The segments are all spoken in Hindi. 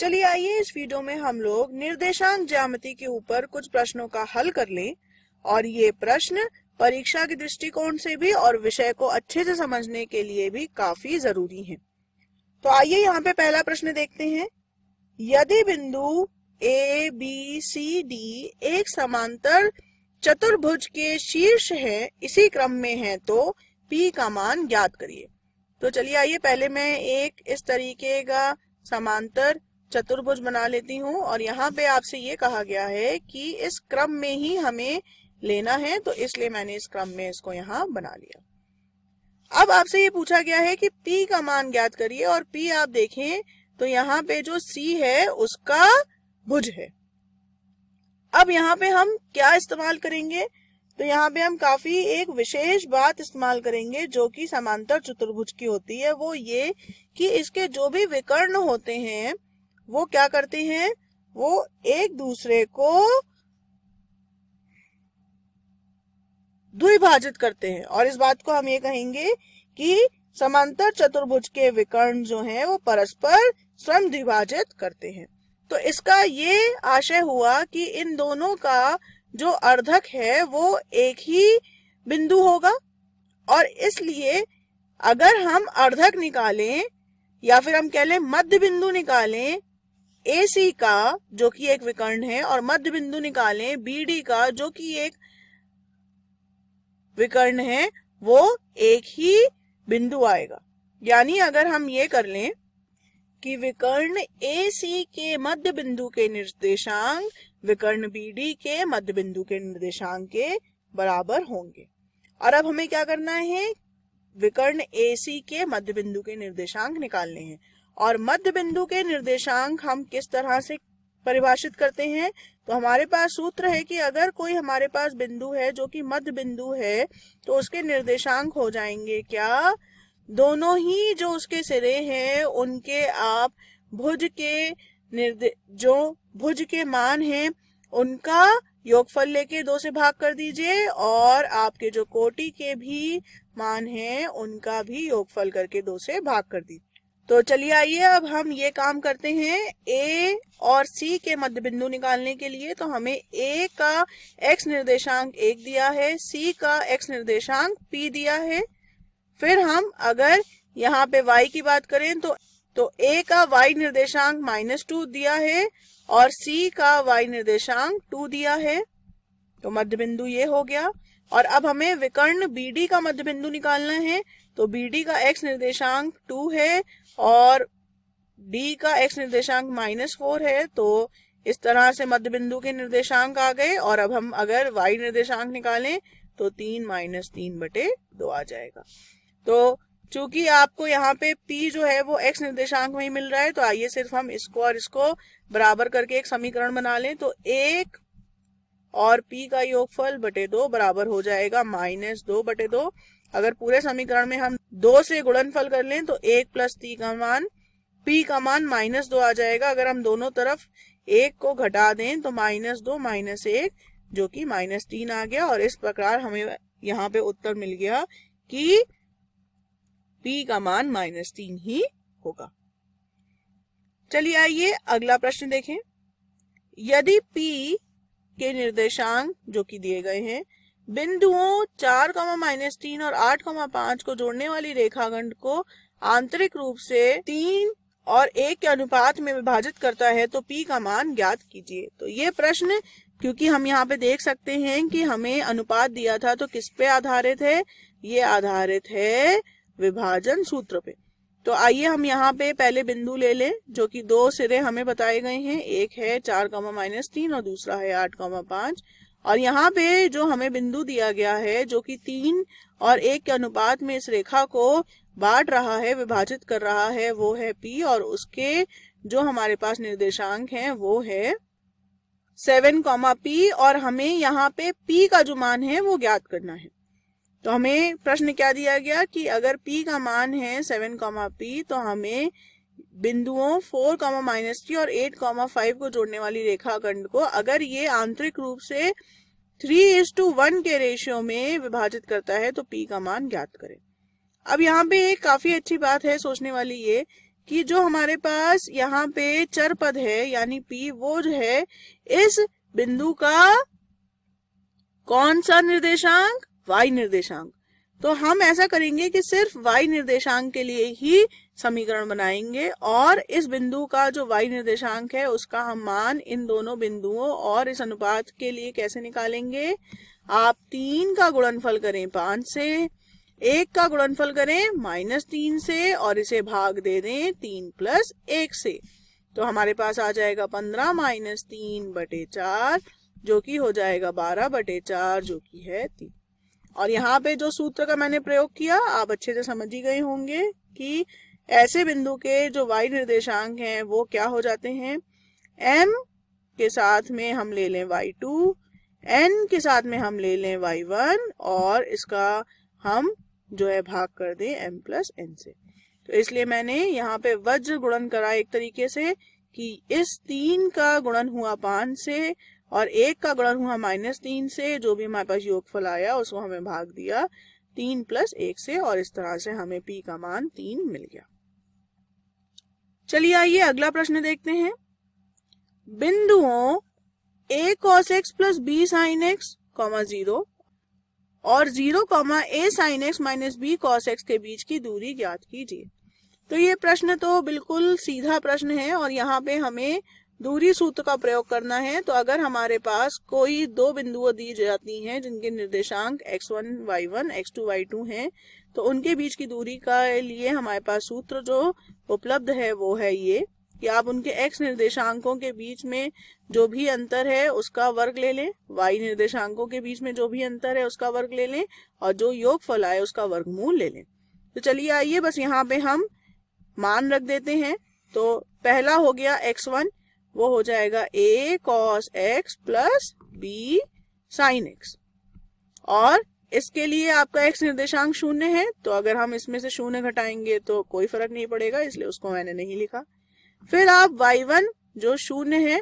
चलिए आइए इस वीडियो में हम लोग निर्देशांक ज्यामिति के ऊपर कुछ प्रश्नों का हल कर लें और ये प्रश्न परीक्षा के दृष्टिकोण से भी और विषय को अच्छे से समझने के लिए भी काफी जरूरी हैं। तो आइए यहाँ पे पहला प्रश्न देखते हैं यदि बिंदु ए बी सी डी एक समांतर चतुर्भुज के शीर्ष है इसी क्रम में है तो पी का मान ज्ञात करिए तो चलिए आइए पहले मैं एक इस तरीके का समांतर चतुर्भुज बना लेती हूँ और यहाँ पे आपसे ये कहा गया है कि इस क्रम में ही हमें लेना है तो इसलिए मैंने इस क्रम में इसको यहाँ बना लिया अब आपसे ये पूछा गया है कि P का मान ज्ञात करिए और P आप देखें तो यहाँ पे जो C है उसका भुज है अब यहाँ पे हम क्या इस्तेमाल करेंगे तो यहाँ पे हम काफी एक विशेष बात इस्तेमाल करेंगे जो कि समांतर चतुर्भुज की होती है वो ये कि इसके जो भी विकर्ण होते हैं वो क्या करते हैं वो एक दूसरे को द्विभाजित करते हैं और इस बात को हम ये कहेंगे कि समांतर चतुर्भुज के विकर्ण जो हैं वो परस्पर स्वयं द्विभाजित करते हैं तो इसका ये आशय हुआ कि इन दोनों का जो अर्धक है वो एक ही बिंदु होगा और इसलिए अगर हम अर्धक निकालें या फिर हम कह लें मध्य बिंदु निकालें ए सी का जो कि एक विकर्ण है और मध्य बिंदु निकालें बी डी का जो कि एक विकर्ण है वो एक ही बिंदु आएगा यानी अगर हम ये कर लें कि विकर्ण ए सी के मध्य बिंदु के निर्देशांक विकर्ण बी डी के मध्य बिंदु के निर्देशांक के बराबर होंगे और अब हमें क्या करना है विकर्ण ए सी के मध्य बिंदु के निर्देशांक निकालने हैं और मध्य बिंदु के निर्देशांक हम किस तरह से परिभाषित करते हैं तो हमारे पास सूत्र है कि अगर कोई हमारे पास बिंदु है जो कि मध्य बिंदु है तो उसके निर्देशांक हो जाएंगे क्या दोनों ही जो उसके सिरे हैं उनके आप भुज के निर्दे जो भुज के मान हैं उनका योगफल लेके दो से भाग कर दीजिए और आपके जो कोटि के भी मान हैं उनका भी योगफल करके दो से भाग कर दीजिए तो चलिए आइए अब हम ये काम करते हैं ए और सी के मध्य बिंदु निकालने के लिए तो हमें ए का एक्स निर्देशांक एक दिया है सी का एक्स निर्देशांक पी दिया है फिर हम अगर यहाँ पे वाई की बात करें तो तो ए का वाई निर्देशांक माइनस टू दिया है और सी का वाई निर्देशांक टू दिया है तो मध्य बिंदु ये हो गया और अब हमें विकर्ण बी डी का मध्य बिंदु निकालना है तो बी डी का एक्स निर्देशांक टू है और डी का एक्स निर्देशांक माइनस फोर है तो इस तरह से मध्य बिंदु के निर्देशांक आ गए और अब हम अगर वाई निर्देशांक निकालें तो तीन माइनस तीन बटे दो आ जाएगा तो चूंकि आपको यहाँ पे P जो है वो x निर्देशांक में ही मिल रहा है तो आइए सिर्फ हम इसको और इसको बराबर करके एक समीकरण बना लें तो एक और P का योगफल बटे दो बराबर हो जाएगा माइनस दो बटे दो अगर पूरे समीकरण में हम दो से गुणनफल कर लें तो एक प्लस ती का मान पी का मान माइनस दो आ जाएगा अगर हम दोनों तरफ एक को घटा दें तो माइनस दो माइनस एक जो कि माइनस तीन आ गया और इस प्रकार हमें यहाँ पे उत्तर मिल गया कि पी का मान माइनस तीन ही होगा चलिए आइए अगला प्रश्न देखें यदि पी के निर्देशांक जो कि दिए गए हैं बिंदुओं चार कॉमा माइनस तीन और आठ कॉमा पांच को जोड़ने वाली रेखाखंड को आंतरिक रूप से तीन और एक के अनुपात में विभाजित करता है तो पी का मान ज्ञात कीजिए तो ये प्रश्न क्योंकि हम यहाँ पे देख सकते हैं कि हमें अनुपात दिया था तो किस पे आधारित है ये आधारित है विभाजन सूत्र पे तो आइए हम यहाँ पे पहले बिंदु ले लें जो कि दो सिरे हमें बताए गए हैं एक है चार कॉमा माइनस तीन और दूसरा है आठ कॉमा पांच और यहाँ पे जो हमें बिंदु दिया गया है जो कि तीन और एक के अनुपात में इस रेखा को बांट रहा है विभाजित कर रहा है वो है P और उसके जो हमारे पास निर्देशांक हैं वो है सेवन कॉमा पी और हमें यहाँ पे P का जो मान है वो ज्ञात करना है तो हमें प्रश्न क्या दिया गया कि अगर P का मान है सेवन कॉमा पी तो हमें बिंदुओं फोर कॉमा माइनस थ्री और एट कॉमा फाइव को जोड़ने वाली रेखाखंड को अगर ये आंतरिक रूप से थ्री इज टू वन के रेशियो में विभाजित करता है तो पी का मान ज्ञात करें अब यहाँ पे एक काफी अच्छी बात है सोचने वाली ये कि जो हमारे पास यहाँ पे चर पद है यानी पी वो जो है इस बिंदु का कौन सा निर्देशांक वाई निर्देशांक तो हम ऐसा करेंगे कि सिर्फ y निर्देशांक के लिए ही समीकरण बनाएंगे और इस बिंदु का जो y निर्देशांक है उसका हम मान इन दोनों बिंदुओं और इस अनुपात के लिए कैसे निकालेंगे आप तीन का गुणनफल करें पांच से एक का गुणनफल करें माइनस तीन से और इसे भाग दे दें तीन प्लस एक से तो हमारे पास आ जाएगा पंद्रह माइनस तीन बटे चार जो कि हो जाएगा बारह बटे चार जो कि है तीन और यहाँ पे जो सूत्र का मैंने प्रयोग किया आप अच्छे से समझ ही गए होंगे कि ऐसे बिंदु के जो वाई निर्देशांक हैं वो क्या हो जाते हैं m के साथ में हम ले लें वाई टू एन के साथ में हम ले लें वाई वन और इसका हम जो है भाग कर दें एम प्लस एन से तो इसलिए मैंने यहाँ पे वज्र गुणन करा एक तरीके से कि इस तीन का गुणन हुआ पांच से और एक का गुणन हुआ माइनस तीन से जो भी हमारे पास योगफल आया उसको हमें भाग दिया तीन प्लस एक से और इस तरह से हमें पी का मान तीन मिल गया चलिए आइए अगला प्रश्न देखते हैं बिंदुओं A cos x plus B sign X comma zero और zero comma A sin X minus B cos X के बीच की दूरी ज्ञात कीजिए तो ये प्रश्न तो बिल्कुल सीधा प्रश्न है और यहाँ पे हमें दूरी सूत्र का प्रयोग करना है तो अगर हमारे पास कोई दो बिंदुओं दी जाती हैं जिनके निर्देशांक x1, y1, x2, y2 हैं तो उनके बीच की दूरी का लिए हमारे पास सूत्र जो उपलब्ध है वो है ये कि आप उनके x निर्देशांकों के बीच में जो भी अंतर है उसका वर्ग ले लें y निर्देशांकों के बीच में जो भी अंतर है उसका वर्ग ले लें और जो योग फल आए उसका मूल ले लें तो चलिए आइए बस यहाँ पे हम मान रख देते हैं तो पहला हो गया एक्स वन वो हो जाएगा a cos x plus B sign x और इसके लिए आपका एक्स निर्देशांक शून्य है तो अगर हम इसमें से शून्य घटाएंगे तो कोई फर्क नहीं पड़ेगा इसलिए उसको मैंने नहीं लिखा फिर आप वाई वन जो शून्य है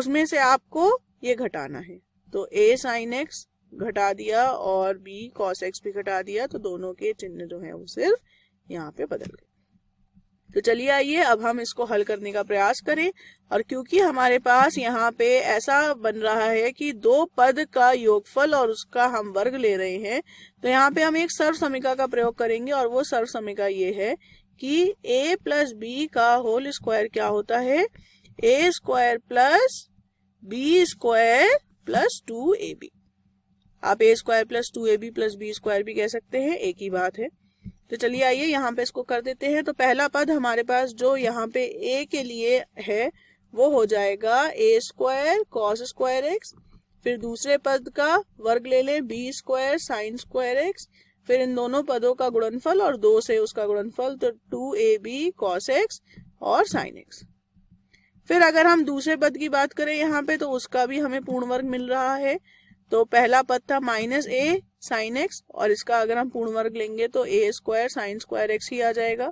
उसमें से आपको ये घटाना है तो ए साइन एक्स घटा दिया और बी कॉस एक्स भी घटा दिया तो दोनों के चिन्ह जो है वो सिर्फ यहाँ पे बदल गए तो चलिए आइए अब हम इसको हल करने का प्रयास करें और क्योंकि हमारे पास यहाँ पे ऐसा बन रहा है कि दो पद का योगफल और उसका हम वर्ग ले रहे हैं तो यहाँ पे हम एक सर्व समीका का प्रयोग करेंगे और वो सर्व समीका ये है कि a प्लस बी का होल स्क्वायर क्या होता है a square plus b square plus two a b आप a square plus two a b plus b square भी कह सकते हैं एक ही बात है तो चलिए आइए यहाँ पे इसको कर देते हैं तो पहला पद हमारे पास जो यहाँ पे ए के लिए है वो हो जाएगा a square cos square x फिर दूसरे पद का वर्ग ले लें b square sine square x फिर इन दोनों पदों का गुणनफल और दो से उसका गुणनफल तो two a b cos x और साइन एक्स फिर अगर हम दूसरे पद की बात करें यहाँ पे तो उसका भी हमें पूर्ण वर्ग मिल रहा है तो पहला पद था माइनस ए साइन एक्स और इसका अगर हम पूर्ण वर्ग लेंगे तो a square sine square x ही आ जाएगा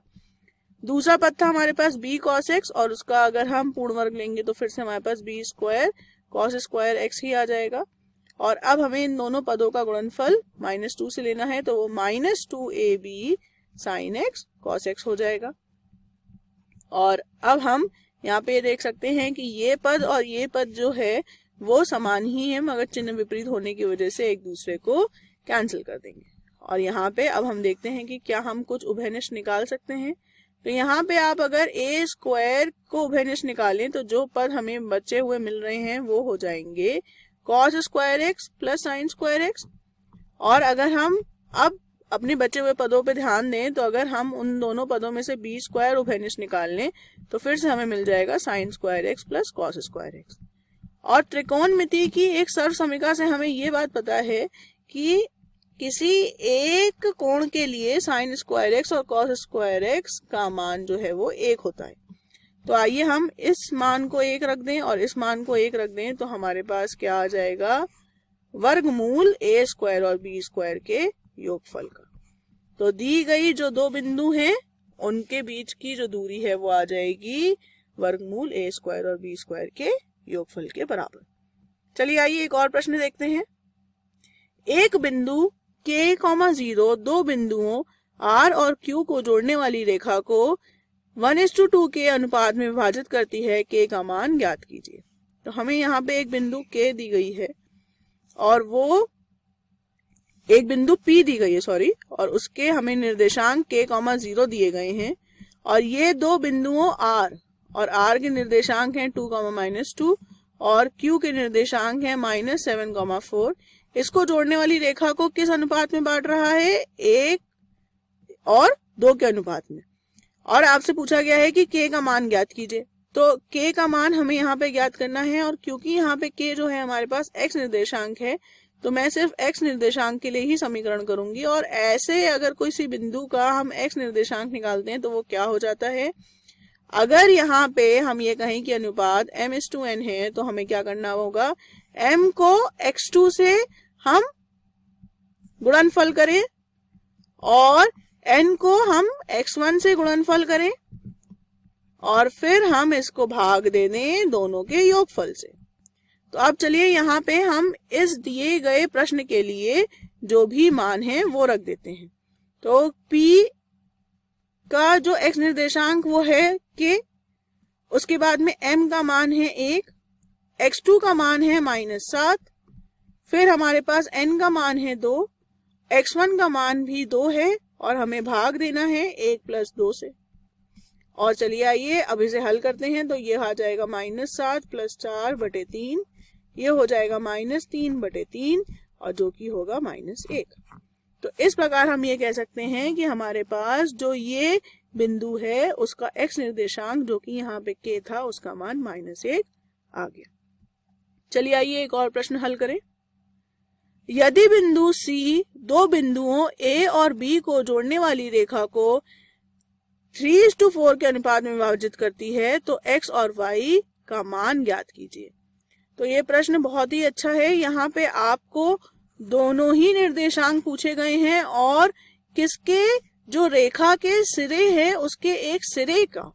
दूसरा पद था हमारे पास बी कॉस एक्स और उसका अगर हम पूर्ण वर्ग लेंगे तो फिर से हमारे पास b square cos square x ही आ जाएगा और अब हमें इन दोनों पदों का गुणनफल माइनस टू से लेना है तो वो minus two a b sign x cos x हो जाएगा और अब हम यहाँ पे देख सकते हैं कि ये पद और ये पद जो है वो समान ही है मगर चिन्ह विपरीत होने की वजह से एक दूसरे को कैंसिल कर देंगे और यहाँ पे अब हम देखते हैं कि क्या हम कुछ उभयनिष्ठ निकाल सकते हैं तो यहाँ पे आप अगर ए स्क्वायर को उभयनिष्ठ निकालें तो जो पद हमें बचे हुए मिल रहे हैं वो हो जाएंगे cos square x plus sine square x और अगर हम अब अपने बचे हुए पदों पे ध्यान दें तो अगर हम उन दोनों पदों में से बी स्क्वायर उभयनिष्ठ निकाल लें तो फिर से हमें मिल जाएगा sine square x plus cos square x और त्रिकोणमिति की एक सर्व समीका से हमें ये बात पता है कि किसी एक कोण के लिए साइन स्क्वायर एक्स और कॉस स्क्वायर एक्स का मान जो है वो एक होता है तो आइए हम इस मान को एक रख दें और इस मान को एक रख दें तो हमारे पास क्या आ जाएगा वर्गमूल ए स्क्वायर और बी स्क्वायर के योगफल का तो दी गई जो दो बिंदु हैं उनके बीच की जो दूरी है वो आ जाएगी वर्गमूल ए स्क्वायर और बी स्क्वायर के योगफल के बराबर चलिए आइए एक और प्रश्न देखते हैं एक बिंदु के कॉमा जीरो दो बिंदुओं आर और क्यू को जोड़ने वाली रेखा को वन इज टू टू के अनुपात में विभाजित करती है के का मान ज्ञात कीजिए तो हमें यहाँ पे एक बिंदु के दी गई है और वो एक बिंदु पी दी गई है सॉरी और उसके हमें निर्देशांक के कॉमा जीरो दिए गए हैं और ये दो बिंदुओं आर और आर के निर्देशांक हैं टू कॉमा माइनस टू और क्यू के निर्देशांक हैं माइनस सेवन कॉमा फोर इसको जोड़ने वाली रेखा को किस अनुपात में बांट रहा है एक और दो के अनुपात में और आपसे पूछा गया है कि के का मान ज्ञात कीजिए तो के का मान हमें यहाँ पे ज्ञात करना है और क्योंकि यहाँ पे के जो है हमारे पास एक्स निर्देशांक है तो मैं सिर्फ एक्स निर्देशांक के लिए ही समीकरण करूंगी और ऐसे अगर सी बिंदु का हम एक्स निर्देशांक निकालते हैं तो वो क्या हो जाता है अगर यहाँ पे हम ये कहें कि अनुपात एम एस टू एन है तो हमें क्या करना होगा एम को एक्स टू से हम गुणनफल करें और एन को हम एक्स वन से गुणनफल करें और फिर हम इसको भाग दे दें दोनों के योगफल से तो अब चलिए यहाँ पे हम इस दिए गए प्रश्न के लिए जो भी मान है वो रख देते हैं तो P का जो x निर्देशांक वो है के उसके बाद में m का मान है एक x2 का मान है माइनस सात फिर हमारे पास एन का मान है दो एक्स वन का मान भी दो है और हमें भाग देना है एक प्लस दो से और चलिए आइए अब इसे हल करते हैं तो ये आ जाएगा माइनस सात प्लस चार बटे तीन ये हो जाएगा माइनस तीन बटे तीन और जो कि होगा माइनस एक तो इस प्रकार हम ये कह सकते हैं कि हमारे पास जो ये बिंदु है उसका एक्स निर्देशांक जो कि यहाँ पे के था उसका मान माइनस एक आ गया चलिए आइए एक और प्रश्न हल करें यदि बिंदु C दो बिंदुओं A और B को जोड़ने वाली रेखा को थ्री टू फोर के अनुपात में विभाजित करती है तो x और y का मान ज्ञात कीजिए तो ये प्रश्न बहुत ही अच्छा है यहाँ पे आपको दोनों ही निर्देशांक पूछे गए हैं और किसके जो रेखा के सिरे है उसके एक सिरे का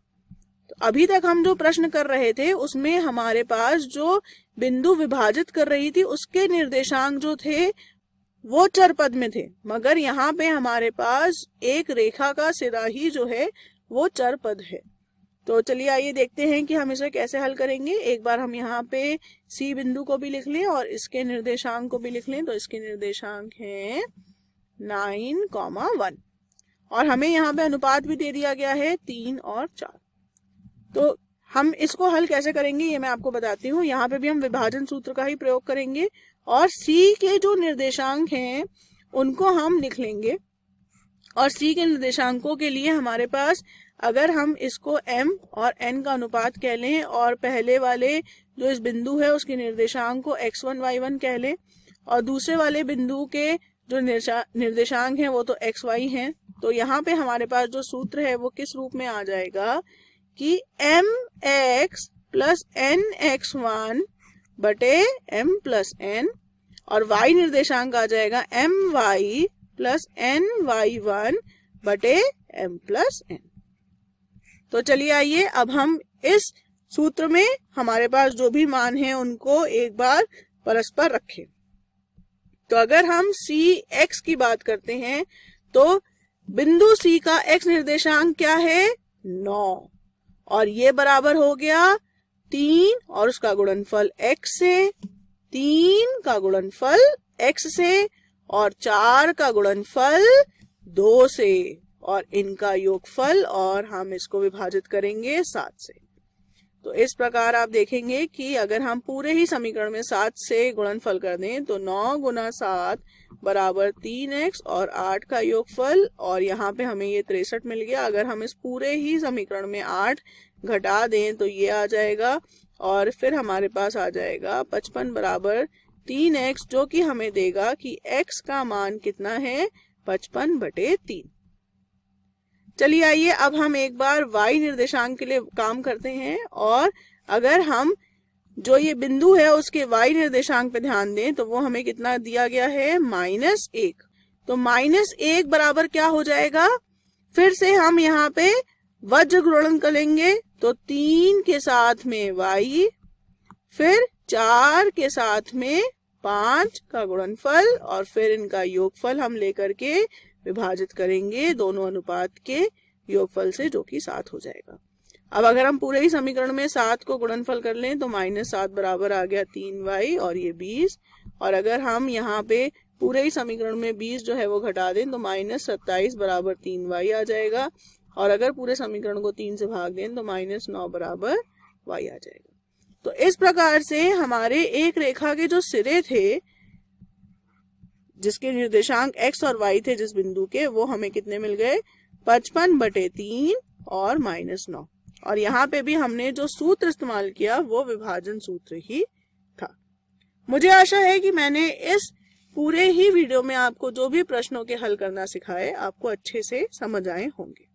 तो अभी तक हम जो प्रश्न कर रहे थे उसमें हमारे पास जो बिंदु विभाजित कर रही थी उसके निर्देशांक जो थे वो चर पद में थे मगर यहाँ पे हमारे पास एक रेखा का सिरा ही जो है वो चर पद है तो चलिए आइए देखते हैं कि हम इसे कैसे हल करेंगे एक बार हम यहाँ पे सी बिंदु को भी लिख लें और इसके निर्देशांक को भी लिख लें तो इसके निर्देशांक है नाइन कॉमा वन और हमें यहाँ पे अनुपात भी दे दिया गया है तीन और चार तो हम इसको हल कैसे करेंगे ये मैं आपको बताती हूँ यहाँ पे भी हम विभाजन सूत्र का ही प्रयोग करेंगे और सी के जो निर्देशांक हैं उनको हम लिख लेंगे और सी के निर्देशांकों के लिए हमारे पास अगर हम इसको m और n का अनुपात कह लें और पहले वाले जो इस बिंदु है उसके निर्देशांक को x1 y1 कह लें और दूसरे वाले बिंदु के जो निर्देशांक हैं वो तो xy हैं तो यहाँ पे हमारे पास जो सूत्र है वो किस रूप में आ जाएगा कि m x plus n x one बटे एम प्लस एन और वाई निर्देशांक आ जाएगा m y plus n y one बटे एम प्लस एन तो चलिए आइए अब हम इस सूत्र में हमारे पास जो भी मान है उनको एक बार परस्पर रखें तो अगर हम सी एक्स की बात करते हैं तो बिंदु सी का एक्स निर्देशांक क्या है नौ और ये बराबर हो गया तीन और उसका गुणनफल x से तीन का गुणनफल x से और चार का गुणनफल दो से और इनका योगफल और हम इसको विभाजित करेंगे सात से तो इस प्रकार आप देखेंगे कि अगर हम पूरे ही समीकरण में सात से गुणनफल कर दें तो नौ गुना सात बराबर तीन एक्स और आठ का योगफल और यहाँ पे हमें ये तिरसठ मिल गया अगर हम इस पूरे ही समीकरण में आठ घटा दें तो ये आ जाएगा और फिर हमारे पास आ जाएगा पचपन बराबर तीन एक्स जो कि हमें देगा कि एक्स का मान कितना है पचपन बटे तीन चलिए आइए अब हम एक बार वाई निर्देशांक के लिए काम करते हैं और अगर हम जो ये बिंदु है उसके वाई निर्देशांक पे ध्यान दें तो वो हमें कितना दिया गया है माइनस एक तो माइनस एक बराबर क्या हो जाएगा फिर से हम यहाँ पे वज्र गुणन करेंगे तो तीन के साथ में वाई फिर चार के साथ में पांच का गुणनफल और फिर इनका योगफल हम लेकर के विभाजित करेंगे दोनों अनुपात के योगफल से जो कि सात हो जाएगा अब अगर हम पूरे ही समीकरण में सात को गुणनफल कर लें तो माइनस सात बराबर आ गया तीन वाई और ये बीस और अगर हम यहाँ पे पूरे ही समीकरण में बीस जो है वो घटा दें तो माइनस सत्ताईस बराबर तीन वाई आ जाएगा और अगर पूरे समीकरण को तीन से भाग दें तो माइनस नौ बराबर वाई आ जाएगा तो इस प्रकार से हमारे एक रेखा के जो सिरे थे जिसके निर्देशांक एक्स और वाई थे जिस बिंदु के वो हमें कितने मिल गए पचपन बटे तीन और माइनस नौ और यहाँ पे भी हमने जो सूत्र इस्तेमाल किया वो विभाजन सूत्र ही था मुझे आशा है कि मैंने इस पूरे ही वीडियो में आपको जो भी प्रश्नों के हल करना सिखाए आपको अच्छे से समझ आए होंगे